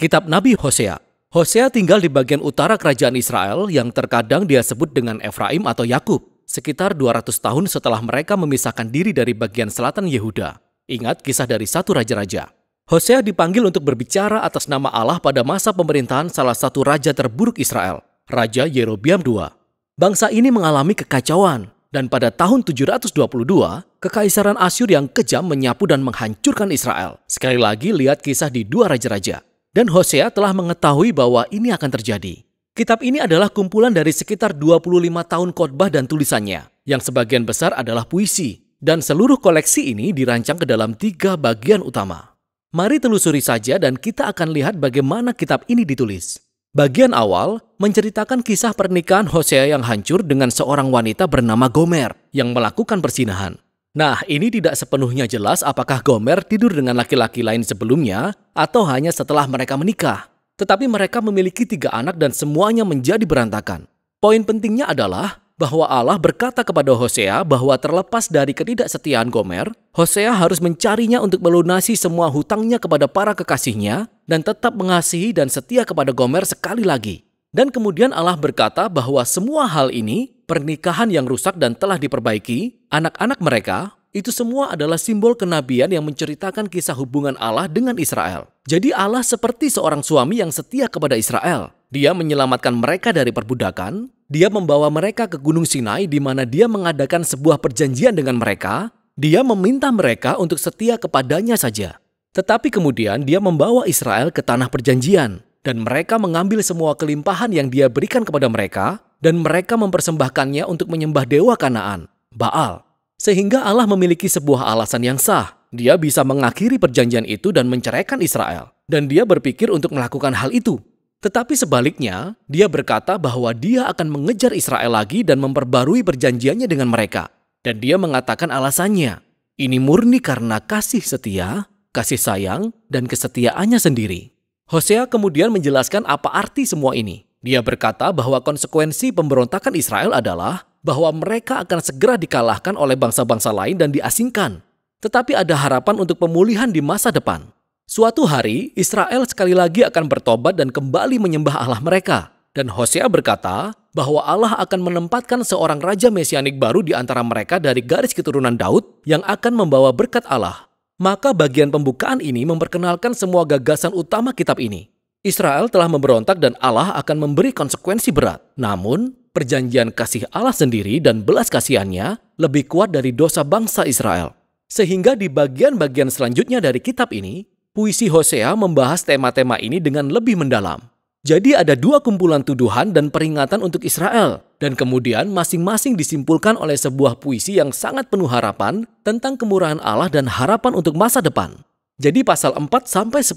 Kitab Nabi Hosea. Hosea tinggal di bagian utara kerajaan Israel yang terkadang dia sebut dengan Efraim atau Yakub, sekitar 200 tahun setelah mereka memisahkan diri dari bagian selatan Yehuda. Ingat kisah dari satu raja-raja. Hosea dipanggil untuk berbicara atas nama Allah pada masa pemerintahan salah satu raja terburuk Israel, Raja Yerobiam II. Bangsa ini mengalami kekacauan, dan pada tahun 722, Kekaisaran Asyur yang kejam menyapu dan menghancurkan Israel. Sekali lagi, lihat kisah di dua raja-raja dan Hosea telah mengetahui bahwa ini akan terjadi. Kitab ini adalah kumpulan dari sekitar 25 tahun khotbah dan tulisannya, yang sebagian besar adalah puisi, dan seluruh koleksi ini dirancang ke dalam tiga bagian utama. Mari telusuri saja dan kita akan lihat bagaimana kitab ini ditulis. Bagian awal menceritakan kisah pernikahan Hosea yang hancur dengan seorang wanita bernama Gomer yang melakukan persinahan. Nah, ini tidak sepenuhnya jelas apakah Gomer tidur dengan laki-laki lain sebelumnya atau hanya setelah mereka menikah. Tetapi mereka memiliki tiga anak dan semuanya menjadi berantakan. Poin pentingnya adalah bahwa Allah berkata kepada Hosea bahwa terlepas dari ketidaksetiaan Gomer, Hosea harus mencarinya untuk melunasi semua hutangnya kepada para kekasihnya dan tetap mengasihi dan setia kepada Gomer sekali lagi. Dan kemudian Allah berkata bahwa semua hal ini pernikahan yang rusak dan telah diperbaiki, anak-anak mereka, itu semua adalah simbol kenabian yang menceritakan kisah hubungan Allah dengan Israel. Jadi Allah seperti seorang suami yang setia kepada Israel. Dia menyelamatkan mereka dari perbudakan, dia membawa mereka ke Gunung Sinai di mana dia mengadakan sebuah perjanjian dengan mereka, dia meminta mereka untuk setia kepadanya saja. Tetapi kemudian dia membawa Israel ke tanah perjanjian, dan mereka mengambil semua kelimpahan yang dia berikan kepada mereka, dan mereka mempersembahkannya untuk menyembah dewa Kanaan, Baal. Sehingga Allah memiliki sebuah alasan yang sah. Dia bisa mengakhiri perjanjian itu dan menceraikan Israel. Dan dia berpikir untuk melakukan hal itu. Tetapi sebaliknya, dia berkata bahwa dia akan mengejar Israel lagi dan memperbarui perjanjiannya dengan mereka. Dan dia mengatakan alasannya, ini murni karena kasih setia, kasih sayang, dan kesetiaannya sendiri. Hosea kemudian menjelaskan apa arti semua ini. Dia berkata bahwa konsekuensi pemberontakan Israel adalah bahwa mereka akan segera dikalahkan oleh bangsa-bangsa lain dan diasingkan. Tetapi ada harapan untuk pemulihan di masa depan. Suatu hari, Israel sekali lagi akan bertobat dan kembali menyembah Allah mereka. Dan Hosea berkata bahwa Allah akan menempatkan seorang raja mesianik baru di antara mereka dari garis keturunan Daud yang akan membawa berkat Allah. Maka bagian pembukaan ini memperkenalkan semua gagasan utama kitab ini. Israel telah memberontak dan Allah akan memberi konsekuensi berat. Namun, perjanjian kasih Allah sendiri dan belas kasihannya lebih kuat dari dosa bangsa Israel. Sehingga di bagian-bagian selanjutnya dari kitab ini, puisi Hosea membahas tema-tema ini dengan lebih mendalam. Jadi ada dua kumpulan tuduhan dan peringatan untuk Israel, dan kemudian masing-masing disimpulkan oleh sebuah puisi yang sangat penuh harapan tentang kemurahan Allah dan harapan untuk masa depan. Jadi pasal 4 sampai 10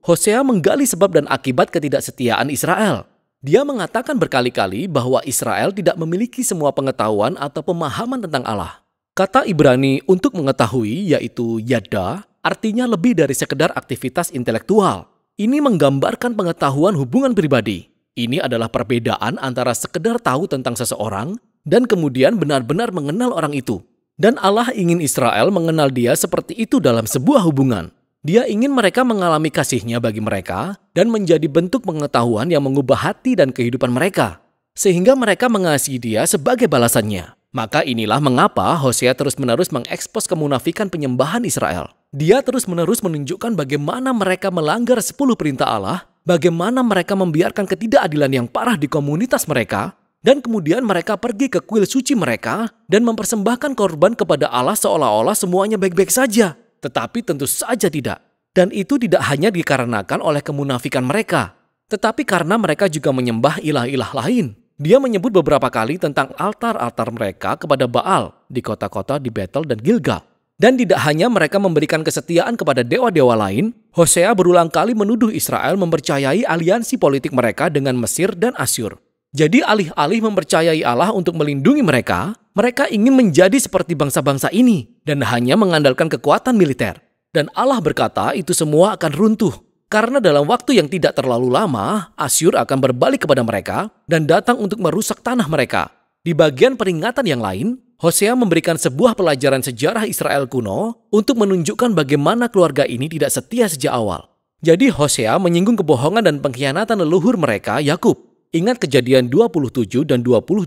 Hosea menggali sebab dan akibat ketidaksetiaan Israel. Dia mengatakan berkali-kali bahwa Israel tidak memiliki semua pengetahuan atau pemahaman tentang Allah. Kata Ibrani untuk mengetahui yaitu yada artinya lebih dari sekedar aktivitas intelektual. Ini menggambarkan pengetahuan hubungan pribadi. Ini adalah perbedaan antara sekedar tahu tentang seseorang dan kemudian benar-benar mengenal orang itu. Dan Allah ingin Israel mengenal dia seperti itu dalam sebuah hubungan. Dia ingin mereka mengalami kasihnya bagi mereka dan menjadi bentuk pengetahuan yang mengubah hati dan kehidupan mereka, sehingga mereka mengasihi dia sebagai balasannya. Maka inilah mengapa Hosea terus-menerus mengekspos kemunafikan penyembahan Israel. Dia terus-menerus menunjukkan bagaimana mereka melanggar sepuluh perintah Allah, bagaimana mereka membiarkan ketidakadilan yang parah di komunitas mereka, dan kemudian mereka pergi ke kuil suci mereka dan mempersembahkan korban kepada Allah seolah-olah semuanya baik-baik saja tetapi tentu saja tidak. Dan itu tidak hanya dikarenakan oleh kemunafikan mereka, tetapi karena mereka juga menyembah ilah-ilah lain. Dia menyebut beberapa kali tentang altar-altar mereka kepada Baal di kota-kota di Betel dan Gilgal. Dan tidak hanya mereka memberikan kesetiaan kepada dewa-dewa lain, Hosea berulang kali menuduh Israel mempercayai aliansi politik mereka dengan Mesir dan Asyur. Jadi alih-alih mempercayai Allah untuk melindungi mereka, mereka ingin menjadi seperti bangsa-bangsa ini dan hanya mengandalkan kekuatan militer. Dan Allah berkata itu semua akan runtuh. Karena dalam waktu yang tidak terlalu lama, Asyur akan berbalik kepada mereka dan datang untuk merusak tanah mereka. Di bagian peringatan yang lain, Hosea memberikan sebuah pelajaran sejarah Israel kuno untuk menunjukkan bagaimana keluarga ini tidak setia sejak awal. Jadi Hosea menyinggung kebohongan dan pengkhianatan leluhur mereka, Yakub. Ingat kejadian 27 dan 28,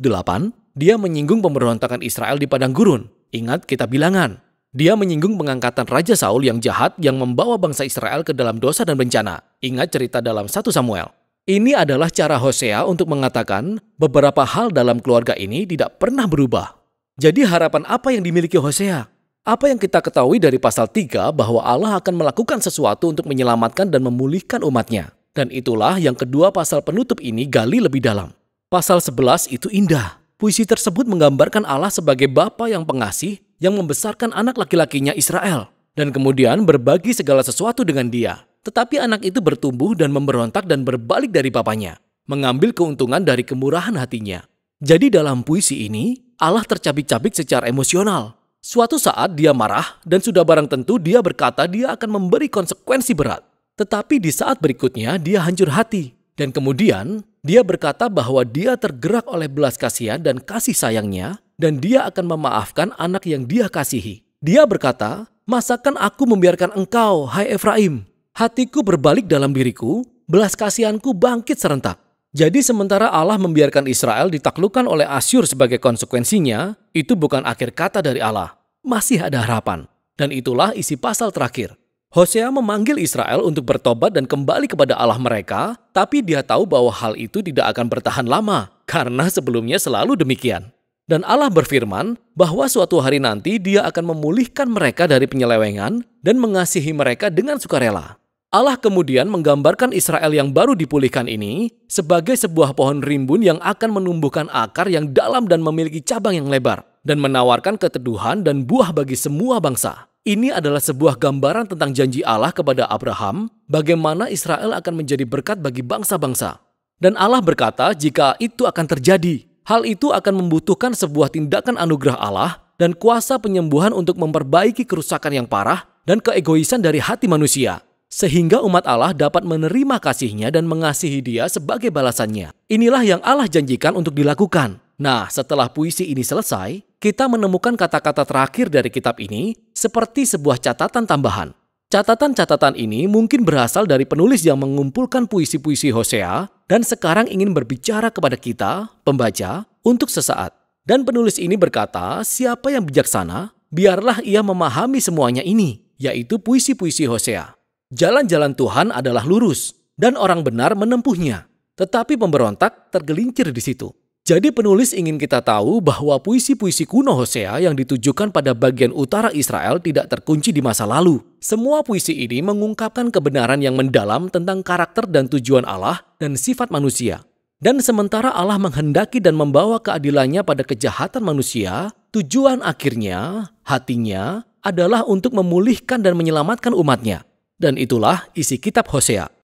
dia menyinggung pemberontakan Israel di padang gurun. Ingat kita bilangan. Dia menyinggung pengangkatan Raja Saul yang jahat yang membawa bangsa Israel ke dalam dosa dan bencana. Ingat cerita dalam 1 Samuel. Ini adalah cara Hosea untuk mengatakan beberapa hal dalam keluarga ini tidak pernah berubah. Jadi harapan apa yang dimiliki Hosea? Apa yang kita ketahui dari pasal 3 bahwa Allah akan melakukan sesuatu untuk menyelamatkan dan memulihkan umatnya. Dan itulah yang kedua pasal penutup ini gali lebih dalam. Pasal 11 itu indah. Puisi tersebut menggambarkan Allah sebagai Bapa yang pengasih yang membesarkan anak laki-lakinya Israel dan kemudian berbagi segala sesuatu dengan dia. Tetapi anak itu bertumbuh dan memberontak dan berbalik dari papanya, mengambil keuntungan dari kemurahan hatinya. Jadi dalam puisi ini, Allah tercabik-cabik secara emosional. Suatu saat dia marah dan sudah barang tentu dia berkata dia akan memberi konsekuensi berat. Tetapi di saat berikutnya dia hancur hati dan kemudian dia berkata bahwa dia tergerak oleh belas kasihan dan kasih sayangnya dan dia akan memaafkan anak yang dia kasihi. Dia berkata, Masakan aku membiarkan engkau, hai Efraim? Hatiku berbalik dalam diriku, belas kasihanku bangkit serentak. Jadi sementara Allah membiarkan Israel ditaklukkan oleh Asyur sebagai konsekuensinya, itu bukan akhir kata dari Allah. Masih ada harapan. Dan itulah isi pasal terakhir. Hosea memanggil Israel untuk bertobat dan kembali kepada Allah mereka, tapi dia tahu bahwa hal itu tidak akan bertahan lama, karena sebelumnya selalu demikian. Dan Allah berfirman bahwa suatu hari nanti dia akan memulihkan mereka dari penyelewengan dan mengasihi mereka dengan sukarela. Allah kemudian menggambarkan Israel yang baru dipulihkan ini sebagai sebuah pohon rimbun yang akan menumbuhkan akar yang dalam dan memiliki cabang yang lebar dan menawarkan keteduhan dan buah bagi semua bangsa. Ini adalah sebuah gambaran tentang janji Allah kepada Abraham, bagaimana Israel akan menjadi berkat bagi bangsa-bangsa. Dan Allah berkata, jika itu akan terjadi, hal itu akan membutuhkan sebuah tindakan anugerah Allah dan kuasa penyembuhan untuk memperbaiki kerusakan yang parah dan keegoisan dari hati manusia, sehingga umat Allah dapat menerima kasihnya dan mengasihi dia sebagai balasannya. Inilah yang Allah janjikan untuk dilakukan. Nah, setelah puisi ini selesai, kita menemukan kata-kata terakhir dari kitab ini seperti sebuah catatan tambahan. Catatan-catatan ini mungkin berasal dari penulis yang mengumpulkan puisi-puisi Hosea dan sekarang ingin berbicara kepada kita, pembaca, untuk sesaat. Dan penulis ini berkata, siapa yang bijaksana, biarlah ia memahami semuanya ini, yaitu puisi-puisi Hosea. Jalan-jalan Tuhan adalah lurus, dan orang benar menempuhnya. Tetapi pemberontak tergelincir di situ. Jadi penulis ingin kita tahu bahwa puisi-puisi kuno Hosea yang ditujukan pada bagian utara Israel tidak terkunci di masa lalu. Semua puisi ini mengungkapkan kebenaran yang mendalam tentang karakter dan tujuan Allah dan sifat manusia. Dan sementara Allah menghendaki dan membawa keadilannya pada kejahatan manusia, tujuan akhirnya, hatinya, adalah untuk memulihkan dan menyelamatkan umatnya. Dan itulah isi kitab Hosea.